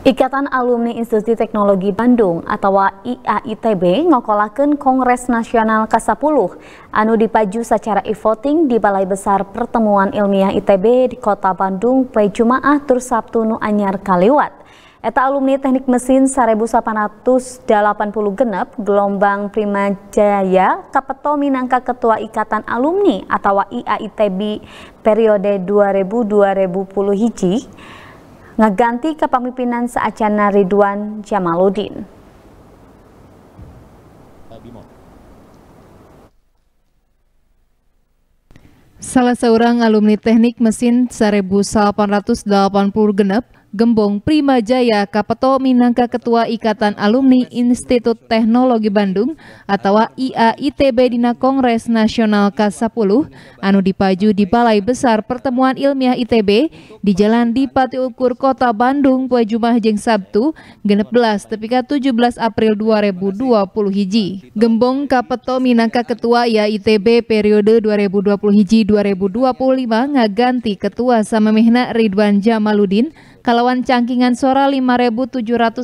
Ikatan Alumni Institut Teknologi Bandung atau IAITB ngokolakan Kongres Nasional ke-10 anu dipaju secara e-voting di Balai Besar Pertemuan Ilmiah ITB di Kota Bandung poe Jumaah tur Sabtu nu anyar kaliwat. Eta alumni Teknik Mesin 1880 genep gelombang Prima Jaya Kapeto minangka Ketua Ikatan Alumni atau IAITB periode 2000-2010 hiji ngaganti kepemimpinan seacana Ridwan Jamaluddin. Salah seorang alumni teknik mesin 1880 genep Gembong Prima Jaya Kapeto minangka Ketua Ikatan Alumni Institut Teknologi Bandung atau IAITB Dina Kongres Nasional k 10 anu dipaju di Balai Besar Pertemuan Ilmiah ITB di Jalan Dipati Ukur Kota Bandung poe Jumah Jeng Sabtu 16 tepika 17 April 2020 hiji. Gembong Kapeto minangka Ketua IAITB periode 2020 hiji 2025 ngaganti Ketua Samemihna Ridwan Jamaludin Kalawan cangkingan suara 5.788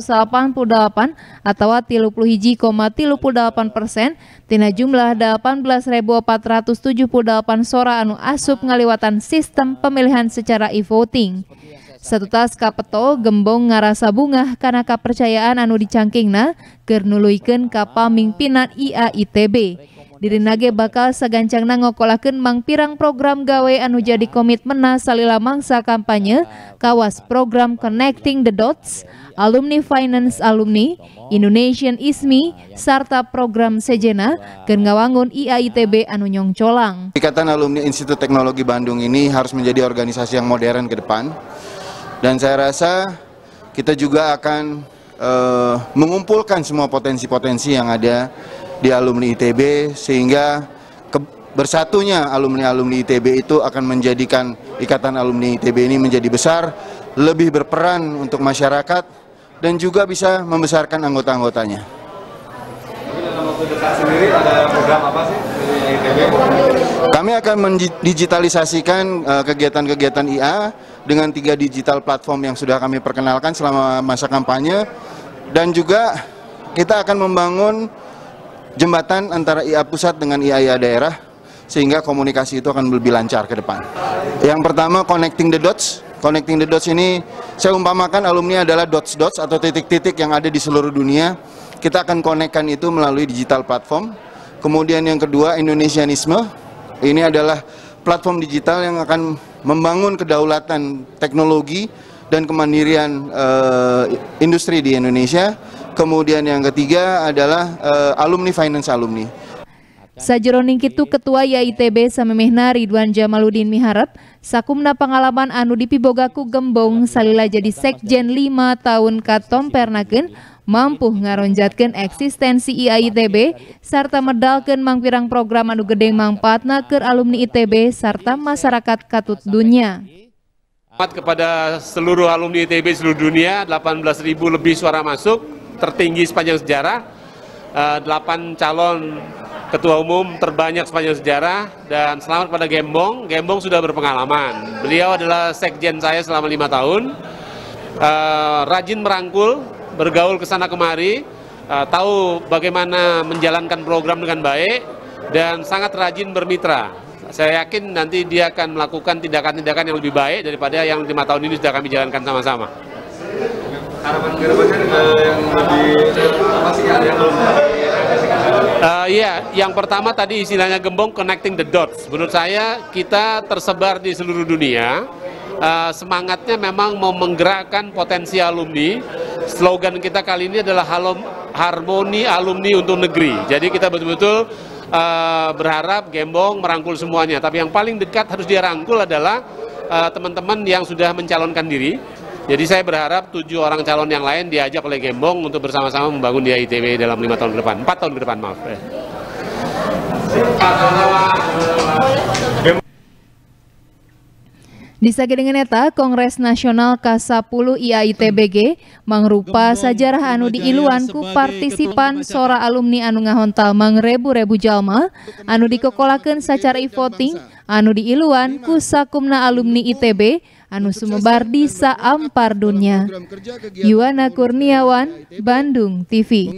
atau 31,38 persen, tina jumlah 18.478 suara anu asup ngaliwatan sistem pemilihan secara e-voting. Setutas kapeto gembong ngarasa bungah karena kepercayaan anu dicangkingna ger nuluikeun kapaming pinat IAITB dirinage bakal sagancangna ngokolakeun mang pirang program gawe anu jadi komitmenna salila mangsa kampanye kawas program Connecting the Dots, Alumni Finance Alumni, Indonesian ISMI, serta program Sejena keur ngawangun IAITB anu nyongcolang. Ikatan Alumni Institut Teknologi Bandung ini harus menjadi organisasi yang modern ke depan. Dan saya rasa kita juga akan uh, mengumpulkan semua potensi-potensi yang ada di alumni ITB sehingga ke, bersatunya alumni-alumni ITB itu akan menjadikan ikatan alumni ITB ini menjadi besar, lebih berperan untuk masyarakat dan juga bisa membesarkan anggota-anggotanya. Kami akan mendigitalisasikan eh, kegiatan-kegiatan IA dengan tiga digital platform yang sudah kami perkenalkan selama masa kampanye dan juga kita akan membangun jembatan antara IA pusat dengan IA-IA daerah sehingga komunikasi itu akan lebih lancar ke depan. Yang pertama connecting the dots. Connecting the dots ini saya umpamakan alumni adalah dots-dots atau titik-titik yang ada di seluruh dunia. Kita akan konekkan itu melalui digital platform. Kemudian yang kedua Indonesianisme. Ini adalah platform digital yang akan membangun kedaulatan teknologi dan kemandirian uh, industri di Indonesia. Kemudian yang ketiga adalah uh, alumni finance alumni. Sajroning kitu Ketua YITB Samemehna Ridwan Jamaludin miharap, sakumna pengalaman anu dipibogaku gembong salila jadi sekjen lima tahun katom pernaken, mampu ngaronjatkan eksistensi IAITB serta medalkan mangpirang program anu gedeng mangpatna ke alumni ITB serta masyarakat katut dunia. Kepada seluruh alumni ITB seluruh dunia, 18.000 lebih suara masuk, tertinggi sepanjang sejarah, eh, delapan calon ketua umum terbanyak sepanjang sejarah, dan selamat pada Gembong. Gembong sudah berpengalaman. Beliau adalah sekjen saya selama lima tahun, eh, rajin merangkul, bergaul ke sana kemari, eh, tahu bagaimana menjalankan program dengan baik, dan sangat rajin bermitra saya yakin nanti dia akan melakukan tindakan-tindakan yang lebih baik daripada yang lima tahun ini sudah kami jalankan sama-sama harapan uh, yang eh, ya, yeah. yang pertama tadi istilahnya gembong connecting the dots. Menurut saya kita tersebar di seluruh dunia. Uh, semangatnya memang mau menggerakkan potensi alumni. Slogan kita kali ini adalah harmoni alumni untuk negeri. Jadi kita betul-betul uh, berharap gembong merangkul semuanya. Tapi yang paling dekat harus dia adalah teman-teman uh, teman -teman yang sudah mencalonkan diri jadi saya berharap tujuh orang calon yang lain diajak oleh Gembong untuk bersama-sama membangun di ITB dalam lima tahun ke depan, empat tahun ke depan maaf. Di Disagi dengan eta, Kongres Nasional K10 IAITBG mengrupa sajarah anu di iluanku partisipan sora alumni anu ngahontal mangrebu-rebu jalma anu dikokolakan secara e-voting anu di Iluan kusakumna alumni ITB anu sumebar di saampar dunia Yuwana Kurniawan Bandung TV